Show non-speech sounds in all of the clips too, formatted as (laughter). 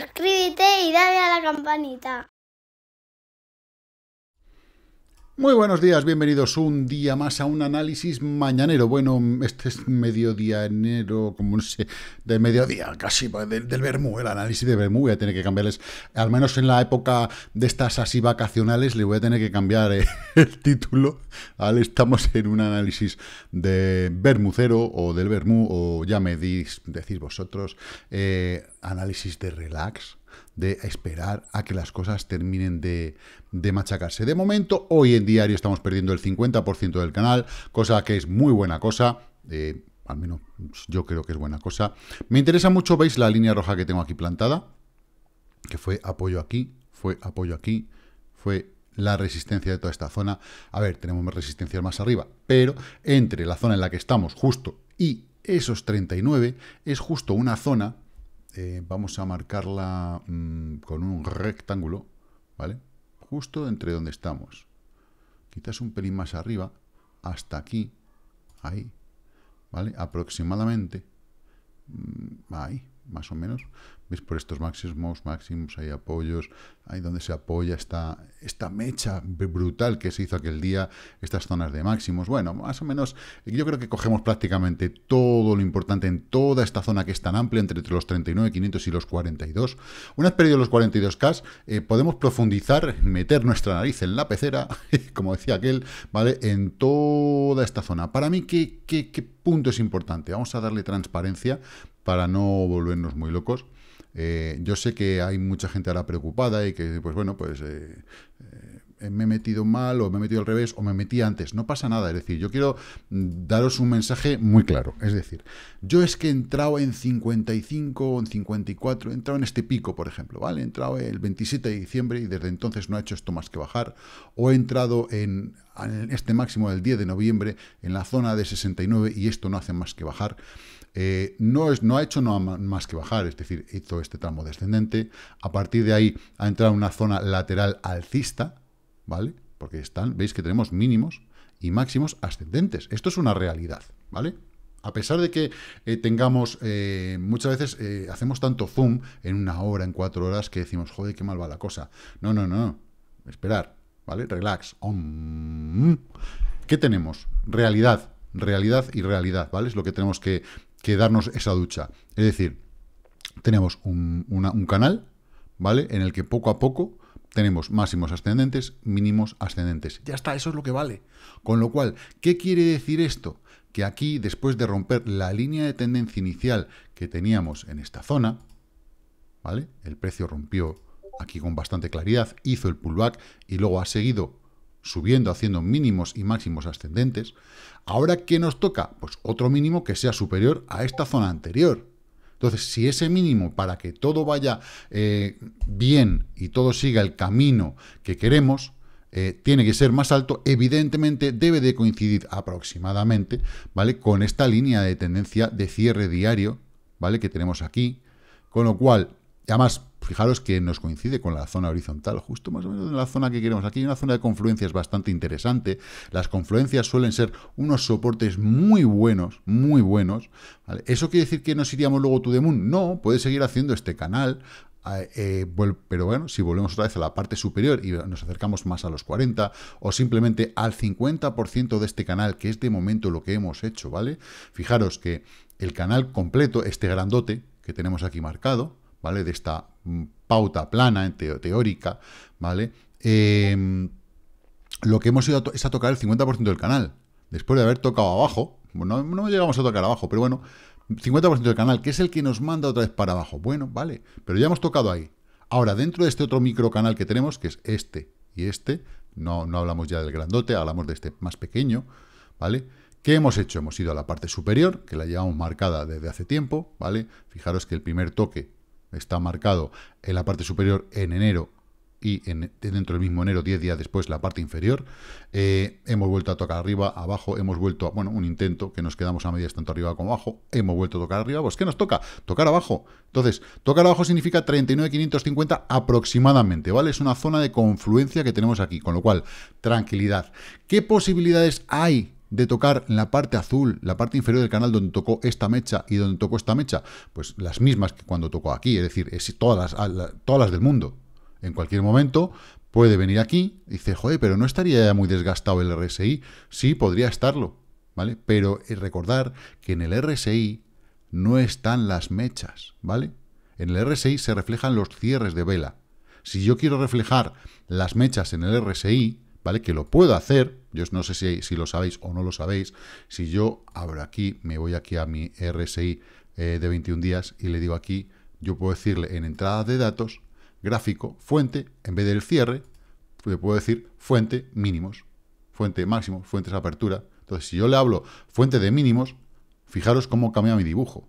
suscríbete y dale a la campanita. Muy buenos días, bienvenidos un día más a un análisis mañanero. Bueno, este es mediodía, enero, como no sé, de mediodía, casi pues, del, del Bermú, el análisis de Bermú. Voy a tener que cambiarles, al menos en la época de estas así vacacionales, le voy a tener que cambiar eh, (laughs) el título. Al estamos en un análisis de Bermucero o del Bermú, o ya me decís vosotros, eh, análisis de relax de esperar a que las cosas terminen de, de machacarse. De momento, hoy en diario estamos perdiendo el 50% del canal, cosa que es muy buena cosa. Eh, al menos yo creo que es buena cosa. Me interesa mucho, veis la línea roja que tengo aquí plantada, que fue apoyo aquí, fue apoyo aquí, fue la resistencia de toda esta zona. A ver, tenemos más resistencias más arriba, pero entre la zona en la que estamos justo y esos 39 es justo una zona eh, vamos a marcarla mm, con un rectángulo, ¿vale? Justo entre donde estamos. Quitas un pelín más arriba, hasta aquí, ahí, ¿vale? Aproximadamente, mm, ahí, más o menos. ¿Veis? Por estos máximos, máximos, hay apoyos, ahí donde se apoya esta, esta mecha brutal que se hizo aquel día, estas zonas de máximos. Bueno, más o menos, yo creo que cogemos prácticamente todo lo importante en toda esta zona que es tan amplia, entre los 39.500 y los 42. Una vez perdido los 42K, eh, podemos profundizar, meter nuestra nariz en la pecera, (laughs) como decía aquel, ¿vale? En toda esta zona. Para mí, ¿qué, qué, qué punto es importante? Vamos a darle transparencia para no volvernos muy locos eh, yo sé que hay mucha gente ahora preocupada y que, pues bueno, pues eh, eh, me he metido mal o me he metido al revés o me metí antes. No pasa nada. Es decir, yo quiero mm, daros un mensaje muy claro. Es decir, yo es que he entrado en 55 o en 54, he entrado en este pico, por ejemplo, ¿vale? He entrado el 27 de diciembre y desde entonces no ha hecho esto más que bajar. O he entrado en, en este máximo del 10 de noviembre en la zona de 69 y esto no hace más que bajar. Eh, no, es, no ha hecho nada más que bajar, es decir, hizo este tramo descendente, a partir de ahí ha entrado en una zona lateral alcista, ¿vale? Porque están, veis que tenemos mínimos y máximos ascendentes, esto es una realidad, ¿vale? A pesar de que eh, tengamos, eh, muchas veces hacemos tanto zoom en una hora, en cuatro horas, que decimos, joder, qué mal va la cosa. No, no, no, esperar, ¿vale? Relax. ¿Qué tenemos? Realidad, realidad y realidad, ¿vale? Es lo que tenemos que, que darnos esa ducha. Es decir, tenemos un, canal, ¿vale? En el que poco a poco tenemos máximos ascendentes, mínimos ascendentes. Ya está, eso es lo que vale. Con lo cual, ¿qué quiere decir esto? Que aquí, después de romper la línea de tendencia inicial que teníamos en esta zona, ¿vale? El precio rompió aquí con bastante claridad, hizo el pullback y luego ha seguido subiendo, haciendo mínimos y máximos ascendentes. Ahora, ¿qué nos toca? Pues otro mínimo que sea superior a esta zona anterior. Entonces, si ese mínimo para que todo vaya eh, bien y todo siga el camino que queremos, eh, tiene que ser más alto, evidentemente debe de coincidir aproximadamente, ¿vale? Con esta línea de tendencia de cierre diario, ¿vale? Que tenemos aquí. Con lo cual, además, Fijaros que nos coincide con la zona horizontal, justo más o menos en la zona que queremos. Aquí hay una zona de confluencias bastante interesante. Las confluencias suelen ser unos soportes muy buenos, muy buenos. ¿Eso quiere decir que nos iríamos luego to the moon? No, puedes seguir haciendo este canal. Eh, pero bueno, si volvemos otra vez a la parte superior y nos acercamos más a los 40 o simplemente al 50% de este canal, que es de momento lo que hemos hecho, ¿vale? Fijaros que el canal completo, este grandote que tenemos aquí marcado, ¿vale? De esta Mm, pauta plana, eh, teórica, ¿vale? Em, lo que hemos ido es a tocar el 50% del canal. Después de haber tocado abajo, no, no llegamos a tocar abajo, pero bueno, 50% del canal, que es el que nos manda otra vez para abajo. Bueno, vale, pero ya hemos tocado ahí. Ahora, dentro de este otro micro canal que tenemos, que es este y este, no, no hablamos ya del grandote, hablamos de este más pequeño, ¿vale? ¿Qué hemos hecho? Hemos ido a la parte superior, que la llevamos marcada desde hace tiempo, ¿vale? Fijaros que el primer toque está marcado en la parte superior en enero y dentro del mismo enero, 10 días después, la parte inferior. Eh, hemos vuelto a tocar arriba, abajo, hemos vuelto a, bueno, un intento que nos quedamos a medias tanto arriba como abajo, hemos vuelto a tocar arriba, pues ¿qué nos toca? Tocar abajo. Entonces, tocar abajo significa 39,550 aproximadamente, ¿vale? Es una zona de confluencia que tenemos aquí, con lo cual, tranquilidad. ¿Qué posibilidades hay de tocar en la parte azul, la parte inferior del canal donde tocó esta mecha y donde tocó esta mecha, pues las mismas que cuando tocó aquí, es decir, todas, las, todas las del mundo. En cualquier momento puede venir aquí, y dice, joder, pero no estaría ya muy desgastado el RSI. Sí, podría estarlo, ¿vale? Pero eh, recordar que en el RSI no están las mechas, ¿vale? En el RSI se reflejan los cierres de vela. Si yo quiero reflejar las mechas en el RSI, ¿vale? Que lo puedo hacer, yo no sé si, si lo sabéis o no lo sabéis, si yo abro aquí, me voy aquí a mi RSI eh, de 21 días y le digo aquí, yo puedo decirle en entrada de datos, gráfico, fuente, en vez del cierre, le puedo decir fuente mínimos, fuente máximo fuentes de apertura. Entonces, si yo le hablo fuente de mínimos, fijaros cómo cambia mi dibujo.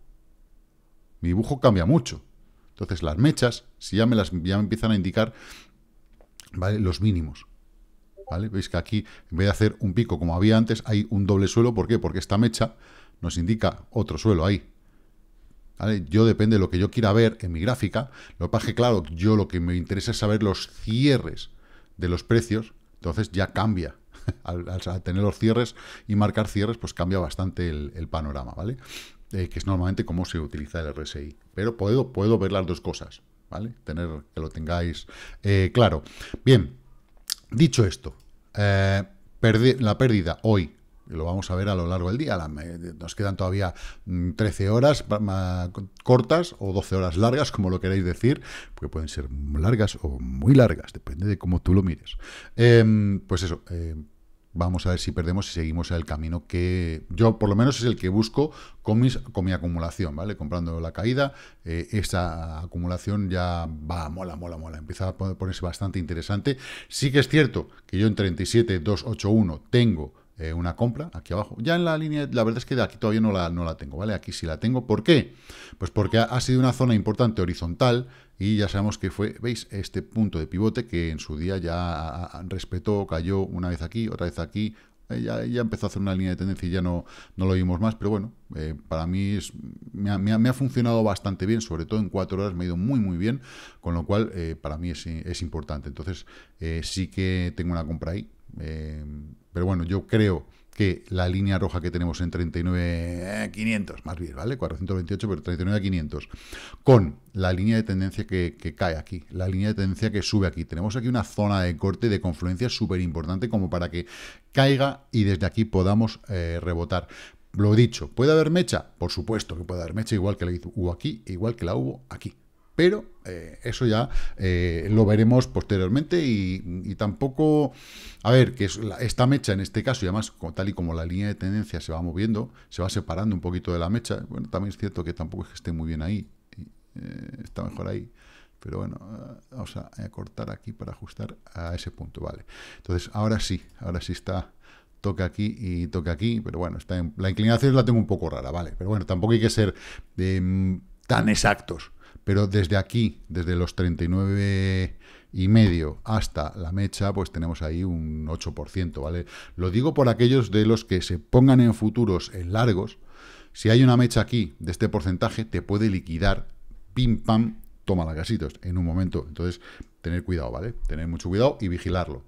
Mi dibujo cambia mucho. Entonces, las mechas, si ya me las ya empiezan a indicar ¿vale? los mínimos. ¿vale? Veis que aquí, en vez de hacer un pico como había antes, hay un doble suelo. ¿Por qué? Porque esta mecha nos indica otro suelo ahí. ¿Vale? Yo depende de lo que yo quiera ver en mi gráfica. Lo que pasa es que, claro, yo lo que me interesa es saber los cierres de los precios. Entonces ya cambia. (laughs) Al, tener los cierres y marcar cierres, pues cambia bastante el, panorama, ¿vale? Eh, que es normalmente cómo se utiliza el RSI. Pero puedo, puedo ver las dos cosas, ¿vale? Tener que lo tengáis eh, claro. Bien. Dicho esto, eh, la pérdida hoy, lo vamos a ver a lo largo del día, nos quedan todavía 13 mm, horas cortas o 12 horas largas, como lo queréis decir, porque pueden ser largas o muy largas, depende de cómo tú lo mires. Em, pues eso, em, Vamos a ver si perdemos y seguimos el camino que yo, por lo menos, es el que busco con, mi acumulación, ¿vale? Comprando la caída, eh, esta acumulación ya va, mola, mola, mola. Empieza a ponerse bastante interesante. Sí que es cierto que yo en 37,281 tengo eh, una compra aquí abajo. Ya en la línea, la verdad es que de aquí todavía no la, no la tengo, ¿vale? Aquí sí la tengo. ¿Por qué? Pues porque ha sido una zona importante horizontal y ya sabemos que fue, veis, este punto de pivote que en su día ya respetó, cayó una vez aquí, otra vez aquí, eh, ya, ya empezó a hacer una línea de tendencia y ya no, no lo vimos más, pero bueno, eh, para mí es, me, ha, funcionado bastante bien, sobre todo en cuatro horas me ha ido muy muy bien, con lo cual eh, para mí es, es importante. Entonces sí que tengo una compra ahí, pero bueno, yo creo que la línea roja que tenemos en 39.500, eh, más bien, ¿vale? 428, pero 39.500, con la línea de tendencia que, cae aquí, la línea de tendencia que sube aquí. Tenemos aquí una zona de corte de confluencia súper importante como para que caiga y desde aquí podamos eh, rebotar. Lo dicho, ¿puede haber mecha? Por supuesto que puede haber mecha, igual que la hubo aquí, igual que la hubo aquí. Pero eh, eso ya eh, lo veremos posteriormente y, tampoco, a ver, que esta mecha en este caso, y además tal y como la línea de tendencia se va moviendo, se va separando un poquito de la mecha, bueno, también es cierto que tampoco es que esté muy bien ahí, eh, está mejor ahí, pero bueno, vamos a, cortar aquí para ajustar a ese punto, vale. Entonces, ahora sí, ahora sí está toca aquí y toca aquí, pero bueno, está la inclinación la tengo un poco rara, ¿vale? Pero bueno, tampoco hay que ser em, tan exactos. Pero desde aquí, desde los 39 y medio hasta la mecha, pues tenemos ahí un 8%, ¿vale? Lo digo por aquellos de los que se pongan en futuros en largos. Si hay una mecha aquí de este porcentaje, te puede liquidar, pim pam, toma las casitos en un momento. Entonces, tener cuidado, ¿vale? Tener mucho cuidado y vigilarlo.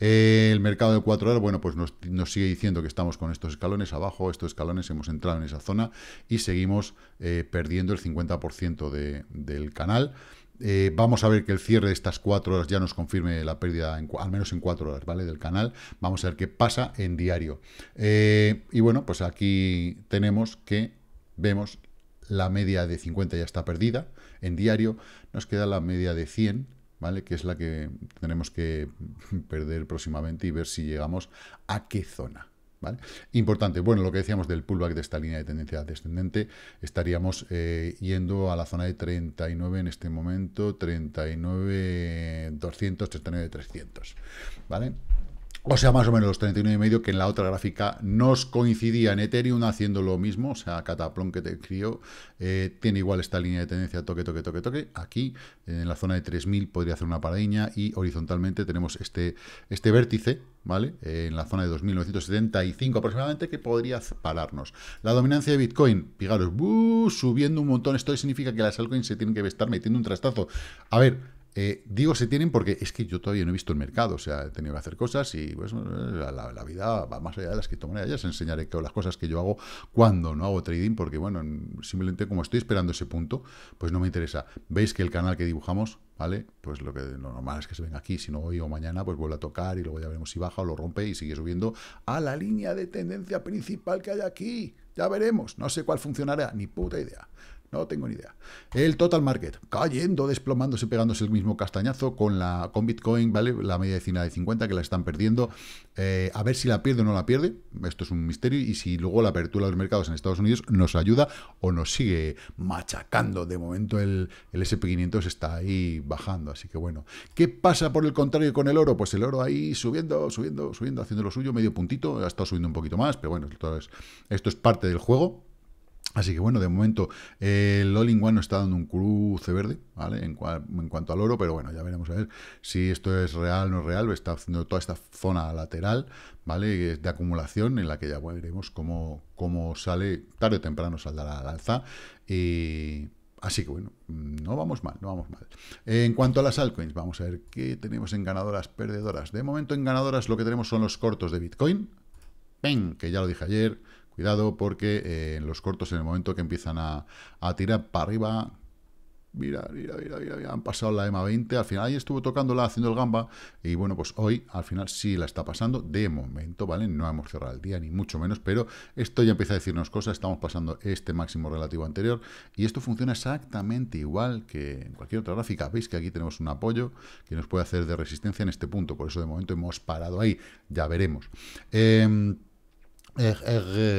Eh, el mercado de 4 horas, bueno, pues nos, sigue diciendo que estamos con estos escalones abajo, estos escalones hemos entrado en esa zona y seguimos eh, perdiendo el 50% del canal. Eh, vamos a ver que el cierre de estas 4 horas ya nos confirme la pérdida, al menos en 4 horas, ¿vale? Del canal. Vamos a ver qué pasa en diario. y bueno, pues aquí tenemos que vemos la media de 50 ya está perdida en diario. Nos queda la media de 100 ¿vale? Que es la que tenemos que (laughs) perder próximamente y ver si llegamos a qué zona. ¿Vale? Importante, bueno, lo que decíamos del pullback de esta línea de tendencia descendente, estaríamos eh, yendo a la zona de 39 en este momento, 39 200, 300, ¿vale? O sea, más o menos los 39 y medio que en la otra gráfica nos coincidía en Ethereum haciendo lo mismo. O sea, Cataplón que te crió eh, tiene igual esta línea de tendencia toque, toque, toque, toque. Aquí, en la zona de 3000, podría hacer una paradiña y horizontalmente tenemos este, este vértice, ¿vale? Eh, en la zona de 2975 aproximadamente, que podría pararnos. La dominancia de Bitcoin, fijaros, uh, subiendo un montón. Esto significa que las altcoins se tienen que estar metiendo un trastazo. A ver, eh, digo se tienen porque es que yo todavía no he visto el mercado, o sea, he tenido que hacer cosas y pues, la, vida va más allá de las criptomonedas. Ya os enseñaré todas las cosas que yo hago cuando no hago trading, porque bueno, simplemente como estoy esperando ese punto, pues no me interesa. Veis que el canal que dibujamos, ¿vale? Pues lo que lo normal es que se venga aquí, si no hoy o mañana, pues vuelve a tocar y luego ya veremos si baja o lo rompe y sigue subiendo a la línea de tendencia principal que hay aquí. Ya veremos, no sé cuál funcionará, ni puta idea. No tengo ni idea. El total market cayendo, desplomándose, pegándose el mismo castañazo con la con Bitcoin, ¿vale? La media decina de 50 que la están perdiendo. Eh, a ver si la pierde o no la pierde. Esto es un misterio. Y si luego la apertura de los mercados en Estados Unidos nos ayuda o nos sigue machacando. De momento el, el SP500 está ahí bajando. Así que bueno. ¿Qué pasa por el contrario con el oro? Pues el oro ahí subiendo, subiendo, subiendo, haciendo lo suyo, medio puntito. Ha estado subiendo un poquito más, pero bueno, es, esto es parte del juego. Así que bueno, de momento el All in One no está dando un cruce verde, ¿vale? En, cuanto al oro, pero bueno, ya veremos a ver si esto es real o no es real. Está haciendo toda esta zona lateral, ¿vale? De acumulación en la que ya veremos cómo, cómo sale, tarde o temprano saldrá al alza. Y, así que bueno, no vamos mal, no vamos mal. En cuanto a las altcoins, vamos a ver qué tenemos en ganadoras, perdedoras. De momento en ganadoras lo que tenemos son los cortos de Bitcoin, ¡Pen! que ya lo dije ayer cuidado porque eh, en los cortos, en el momento que empiezan a, tirar para arriba, Mira, mira, mira, han pasado la EMA 20, al final ahí estuvo tocándola, haciendo el gamba, y bueno, pues hoy al final sí la está pasando, de momento, ¿vale? No hemos cerrado el día, ni mucho menos, pero esto ya empieza a decirnos cosas, estamos pasando este máximo relativo anterior, y esto funciona exactamente igual que en cualquier otra gráfica, veis que aquí tenemos un apoyo que nos puede hacer de resistencia en este punto, por eso de momento hemos parado ahí, ya veremos. Em,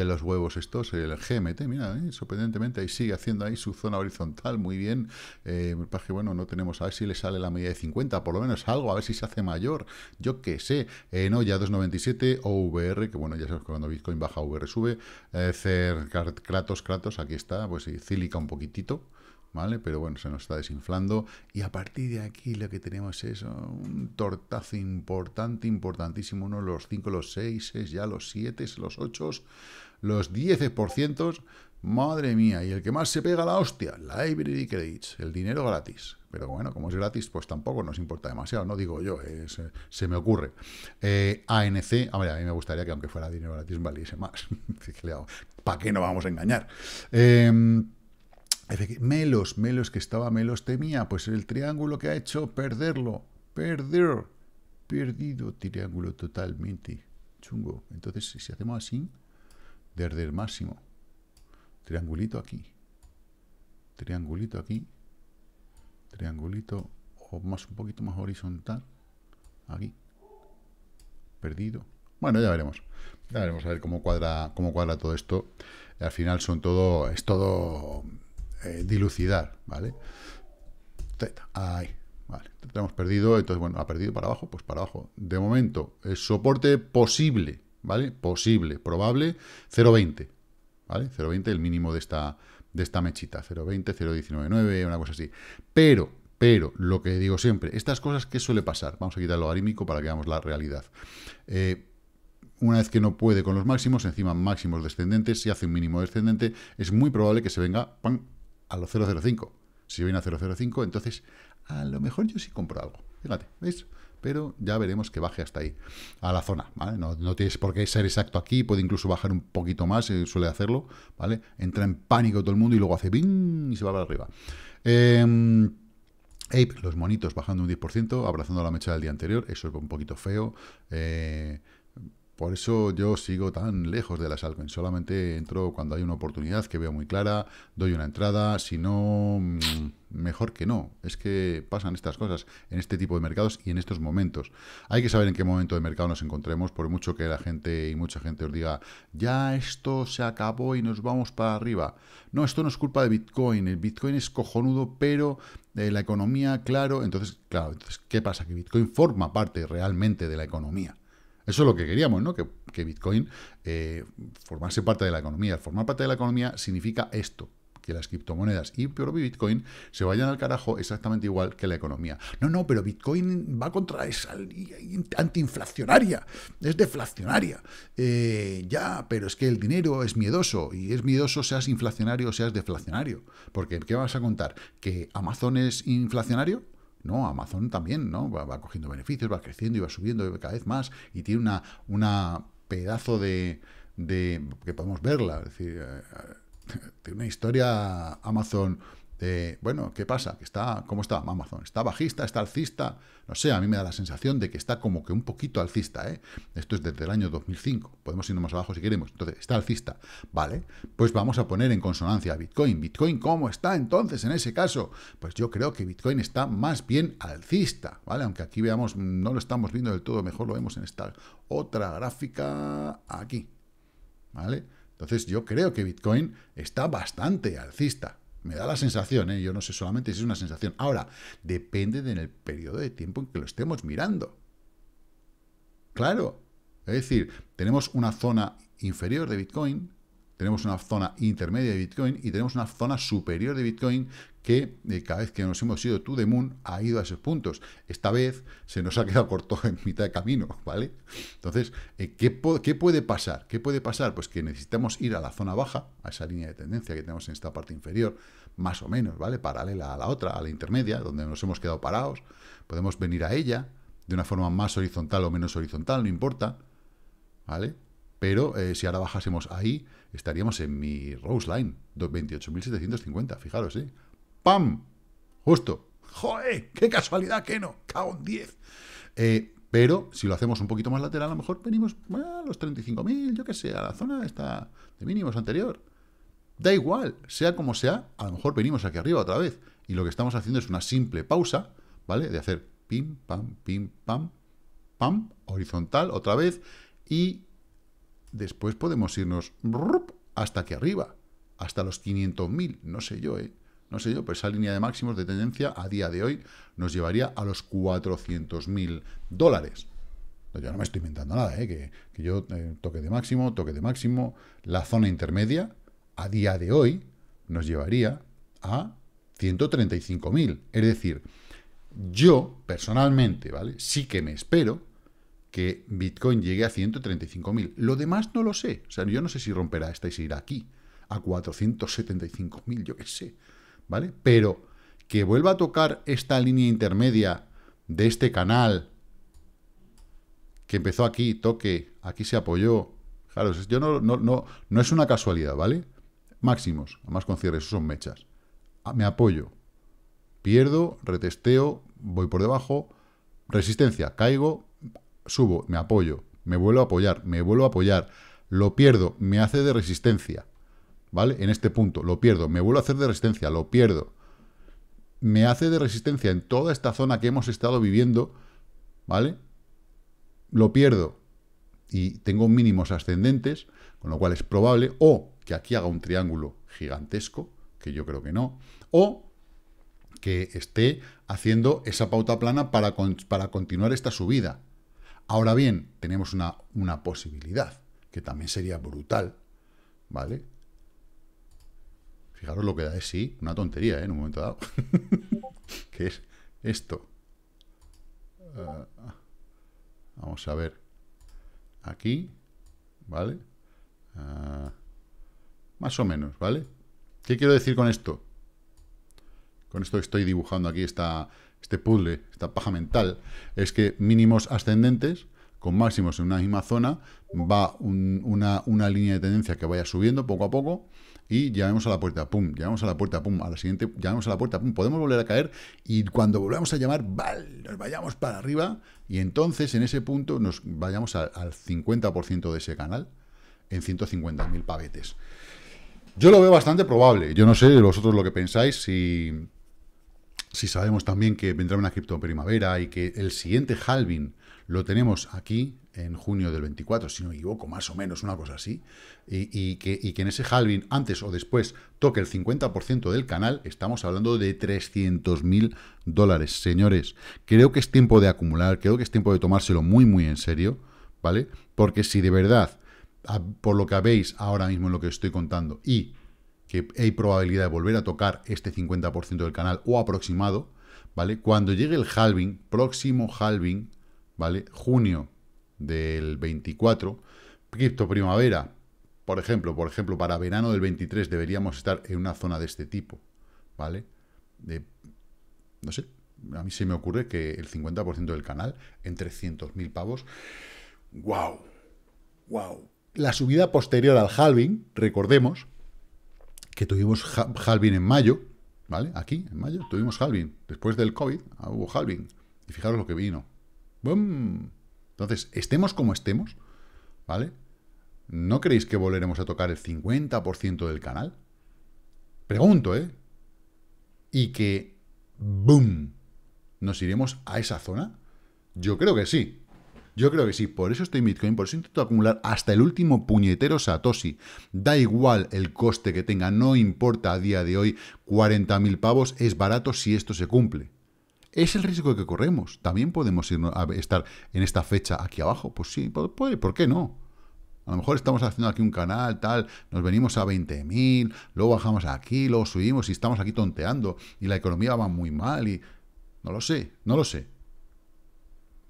los huevos estos, el GMT, mira, eh, sorprendentemente ahí sigue haciendo ahí su zona horizontal, muy bien. Eh, que bueno, no tenemos, a ver si le sale la media de 50, por lo menos algo, a ver si se hace mayor, yo qué sé. Eh, no, ya 2.97, OVR, que bueno, ya sabes que cuando Bitcoin baja, VR sube. Eh, Cer, Kratos, Kratos, aquí está, pues sí, Cílica un poquitito. ¿vale? Pero bueno, se nos está desinflando y a partir de aquí lo que tenemos es un tortazo importante, importantísimo, uno, los 5, los 6, ya los 7, los 8, los 10%, madre mía, y el que más se pega la hostia, la Library Credits, el dinero gratis. Pero bueno, como es gratis, pues tampoco nos importa demasiado, no digo yo, eh, se, me ocurre. ANC, eh, a, a mí me gustaría que aunque fuera dinero gratis valiese más. (laughs) ¿Para qué nos vamos a engañar? Eh, Melos, Melos que estaba, Melos temía, pues el triángulo que ha hecho perderlo, perder, perdido triángulo totalmente, chungo. Entonces, si hacemos así, desde el máximo, triangulito aquí, triangulito aquí, triangulito o más un poquito más horizontal, aquí, perdido. Bueno, ya veremos. Ya veremos a ver cómo cuadra, cómo cuadra todo esto. Al final son todo, es todo eh, dilucidar, ¿vale? ahí, vale. hemos perdido, entonces, bueno, ha perdido para abajo, pues para abajo. De momento, el soporte posible, ¿vale? Posible, probable, 0.20, ¿vale? 0.20, el mínimo de esta, de esta mechita, 0.20, 0.199, una cosa así. Pero, pero, lo que digo siempre, estas cosas, ¿qué suele pasar? Vamos a quitar lo logarítmico para que veamos la realidad. Eh, una vez que no puede con los máximos, encima máximos descendentes, si hace un mínimo descendente, es muy probable que se venga ¡pam! a los 005. Si viene a 005, entonces a lo mejor yo sí compro algo. Fíjate, veis Pero ya veremos que baje hasta ahí, a la zona, ¿vale? No, tienes por qué ser exacto aquí, puede incluso bajar un poquito más, eh, suele hacerlo, ¿vale? Entra en pánico todo el mundo y luego hace ¡bing! y se va para arriba. Ape, em, los monitos bajando un 10%, abrazando la mecha del día anterior, eso es un poquito feo. Eh, por eso yo sigo tan lejos de las altcoins. Solamente entro cuando hay una oportunidad que veo muy clara, doy una entrada, si no, mm, mejor que no. Es que pasan estas cosas en este tipo de mercados y en estos momentos. Hay que saber en qué momento de mercado nos encontremos, por mucho que la gente y mucha gente os diga, ya esto se acabó y nos vamos para arriba. No, esto no es culpa de Bitcoin. El Bitcoin es cojonudo, pero eh, la economía, claro. Entonces, claro, entonces, ¿qué pasa? Que Bitcoin forma parte realmente de la economía. Eso es lo que queríamos, ¿no? Que, Bitcoin eh, formarse formase parte de la economía. Formar parte de la economía significa esto, que las criptomonedas y Bitcoin se vayan al carajo exactamente igual que la economía. No, no, pero Bitcoin va contra esa antiinflacionaria, es deflacionaria. Eh, ya, pero es que el dinero es miedoso y es miedoso seas inflacionario o seas deflacionario. Porque, ¿qué vas a contar? ¿Que Amazon es inflacionario? No, Amazon también, ¿no? Va, cogiendo beneficios, va creciendo y va subiendo cada vez más y tiene una, una pedazo de, de que podemos verla, es decir, eh, eh, tiene una historia Amazon bueno, ¿qué pasa? está, ¿Cómo está Amazon? ¿Está bajista? ¿Está alcista? No sé, a mí me da la sensación de que está como que un poquito alcista. ¿eh? Esto es desde el año 2005. Podemos irnos más abajo si queremos. Entonces, está alcista. Vale, pues vamos a poner en consonancia a Bitcoin. ¿Bitcoin cómo está entonces en ese caso? Pues yo creo que Bitcoin está más bien alcista. ¿vale? Aunque aquí veamos, no lo estamos viendo del todo. Mejor lo vemos en esta otra gráfica aquí. ¿Vale? Entonces yo creo que Bitcoin está bastante alcista. Me da la sensación, ¿eh? yo no sé solamente si es una sensación. Ahora, depende del periodo de tiempo en que lo estemos mirando. Claro. Es decir, tenemos una zona inferior de Bitcoin, tenemos una zona intermedia de Bitcoin y tenemos una zona superior de Bitcoin que eh, cada vez que nos hemos ido to the moon ha ido a esos puntos. Esta vez se nos ha quedado corto en mitad de camino, ¿vale? Entonces, eh, ¿qué, puede pasar? ¿Qué puede pasar? Pues que necesitamos ir a la zona baja, a esa línea de tendencia que tenemos en esta parte inferior, más o menos, ¿vale? Paralela a la otra, a la intermedia, donde nos hemos quedado parados. Podemos venir a ella de una forma más horizontal o menos horizontal, no importa, ¿vale? Pero eh, si ahora bajásemos ahí, estaríamos en mi Rose Line, 28.750, fijaros, ¿eh? ¡Pam! Justo. ¡Joder! ¡Qué casualidad que no! ¡Cago en 10! Eh, pero si lo hacemos un poquito más lateral, a lo mejor venimos a los 35.000, yo qué sé, a la zona esta de mínimos anterior. Da igual, sea como sea, a lo mejor venimos aquí arriba otra vez. Y lo que estamos haciendo es una simple pausa, ¿vale? De hacer pim, pam, pim, pam, pam, horizontal otra vez. Y después podemos irnos hasta aquí arriba, hasta los 500.000, no sé yo, ¿eh? no sé yo, pero esa línea de máximos de tendencia a día de hoy nos llevaría a los 400.000 dólares. Yo no me estoy inventando nada, ¿eh? que, yo eh, toque de máximo, toque de máximo. La zona intermedia a día de hoy nos llevaría a 135.000. Es decir, yo personalmente, ¿vale? Sí que me espero que Bitcoin llegue a 135.000. Lo demás no lo sé. O sea, yo no sé si romperá esta y se irá aquí, a 475.000, yo qué sé. ¿vale? Pero que vuelva a tocar esta línea intermedia de este canal, que empezó aquí, toque, aquí se apoyó. Claro, yo no, es una casualidad, ¿vale? Máximos, además con cierre, eso son mechas. Ah, me apoyo, pierdo, retesteo, voy por debajo, resistencia, caigo, subo, me apoyo, me vuelvo a apoyar, me vuelvo a apoyar, lo pierdo, me hace de resistencia, ¿vale? En este punto, lo pierdo, me vuelvo a hacer de resistencia, lo pierdo. Me hace de resistencia en toda esta zona que hemos estado viviendo, ¿vale? Lo pierdo y tengo mínimos ascendentes, con lo cual es probable o que aquí haga un triángulo gigantesco, que yo creo que no, o que esté haciendo esa pauta plana para, para continuar esta subida. Ahora bien, tenemos una, una posibilidad, que también sería brutal, ¿vale? Fijaros lo que da es sí, una tontería, ¿eh? En un momento dado. (laughs) ¿Qué es esto? Ah, vamos a ver. Aquí, ¿vale? Ah, más o menos, ¿vale? ¿Qué quiero decir con esto? Con esto que estoy dibujando aquí está este puzzle, esta paja mental, es que mínimos ascendentes con máximos en una misma zona va una, línea de tendencia que vaya subiendo poco a poco y llamemos a la puerta, pum, llamamos a la puerta, pum, a la siguiente, llamamos a la puerta, pum, podemos volver a caer y cuando volvamos a llamar, ¡val! nos vayamos para arriba y entonces en ese punto nos vayamos al 50% de ese canal en 150.000 pavetes. Yo lo veo bastante probable, yo no sé vosotros lo que pensáis, si, si sabemos también que vendrá una cripto primavera y que el siguiente halving lo tenemos aquí en junio del 24, si no me equivoco, más o menos, una cosa así, y, que, en ese halving, antes o después, toque el 50% del canal, estamos hablando de 300.000 mil dólares. Señores, creo que es tiempo de acumular, creo que es tiempo de tomárselo muy, muy en serio, ¿vale? Porque si de verdad, por lo que habéis ahora mismo en lo que estoy contando, y que hay probabilidad de volver a tocar este 50% del canal o aproximado, ¿vale? Cuando llegue el halving, próximo halving, ¿vale? Junio del 24, cripto primavera, por ejemplo, por ejemplo, para verano del 23 deberíamos estar en una zona de este tipo, ¿vale? De, no sé, a mí se me ocurre que el 50% del canal en 300.000 pavos, wow, wow. La subida posterior al halving, recordemos que tuvimos halving en mayo, ¿vale? Aquí, en mayo, tuvimos halving. Después del COVID ah, hubo halving. Y fijaros lo que vino. ¡Bum! Entonces, estemos como estemos, ¿vale? ¿No creéis que volveremos a tocar el 50% del canal? Pregunto, ¿eh? Y que, ¡boom!, nos iremos a esa zona. Yo creo que sí. Yo creo que sí. Por eso estoy en Bitcoin, por eso intento acumular hasta el último puñetero Satoshi. Da igual el coste que tenga, no importa a día de hoy, 40.000 pavos es barato si esto se cumple. Es el riesgo que corremos. También podemos a estar en esta fecha aquí abajo. Pues sí, puede, ¿por qué no? A lo mejor estamos haciendo aquí un canal, tal, nos venimos a 20.000, luego bajamos aquí, luego subimos y estamos aquí tonteando y la economía va muy mal y... No lo sé, no lo sé.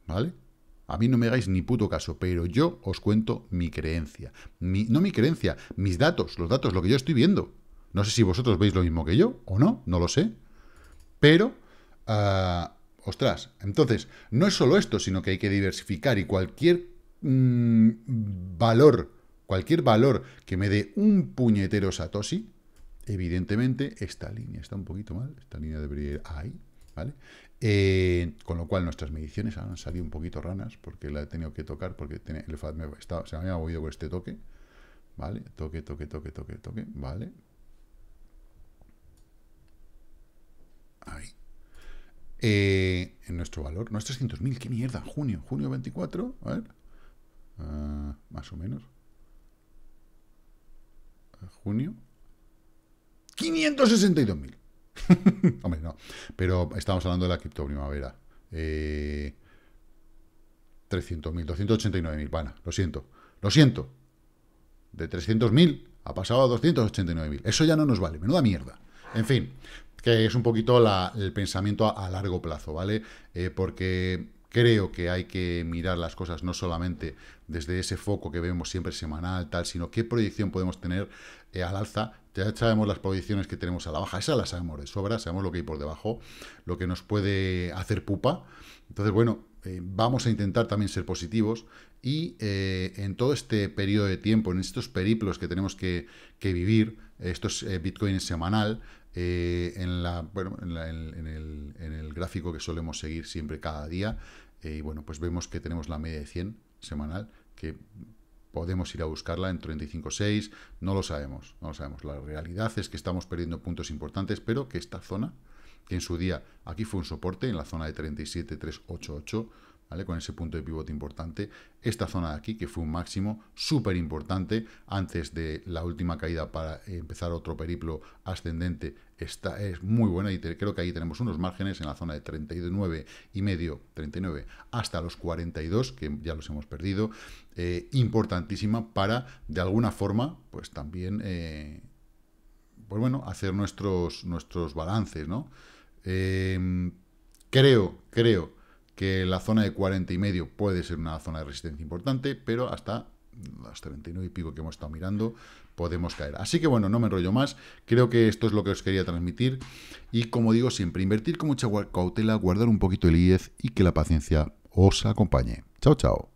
¿Vale? A mí no me hagáis ni puto caso, pero yo os cuento mi creencia. no mi creencia, mis datos, los datos, lo que yo estoy viendo. No sé si vosotros veis lo mismo que yo o no, no lo sé. Pero ostras, entonces, no es solo esto, sino que hay que diversificar y cualquier mm, valor, cualquier valor que me dé un puñetero Satoshi, evidentemente esta línea está un poquito mal, esta línea debería ir ahí, ¿vale? Eh, con lo cual nuestras mediciones han salido un poquito ranas porque la he tenido que tocar porque el se me ha movido con este toque, ¿vale? Toque, toque, toque, toque, toque, ¿vale? Ahí. Eh, en nuestro valor, no es 300.000, qué mierda, junio, junio 24, a ver, ah, más o menos, ah, junio, 562.000. (laughs) Hombre, no. Pero estamos hablando de la cripto primavera. 300.000, 289.000. Bueno, lo siento. Lo siento. De 300.000 ha pasado a 289.000. Eso ya no nos vale. Menuda mierda. En fin, que es un poquito la, el pensamiento a, largo plazo, ¿vale? Eh, porque creo que hay que mirar las cosas no solamente desde ese foco que vemos siempre semanal, tal, sino qué proyección podemos tener eh, al alza. Ya sabemos las proyecciones que tenemos a la baja, esa las sabemos de sobra, sabemos lo que hay por debajo, lo que nos puede hacer pupa. Entonces, bueno, eh, vamos a intentar también ser positivos y en todo este periodo de tiempo, en estos periplos que tenemos que, vivir, estos bitcoins semanal, eh, en, la, en, el, gráfico que solemos seguir siempre cada día, eh, y bueno, pues vemos que tenemos la media de 100 semanal, que podemos ir a buscarla en 35.6, no lo sabemos, no lo sabemos. La realidad es que estamos perdiendo puntos importantes, pero que esta zona, que en su día aquí fue un soporte, en la zona de 37.388, con ese punto de pivote importante. Esta zona de aquí, que fue un máximo súper importante antes de la última caída para empezar otro periplo ascendente, está, es muy buena y creo que ahí tenemos unos márgenes en la zona de 39 y medio, 39 hasta los 42, que ya los hemos perdido, eh, importantísima para, de alguna forma, pues también... Eh, pues bueno, hacer nuestros, nuestros balances, ¿no? Eh, creo, creo que la zona de 40 y medio puede ser una zona de resistencia importante, pero hasta los 39 y pico que hemos estado mirando, podemos caer. Así que bueno, no me enrollo más, creo que esto es lo que os quería transmitir y como digo siempre, invertir con mucha cautela, guardar un poquito el IED y que la paciencia os acompañe. Chao, chao.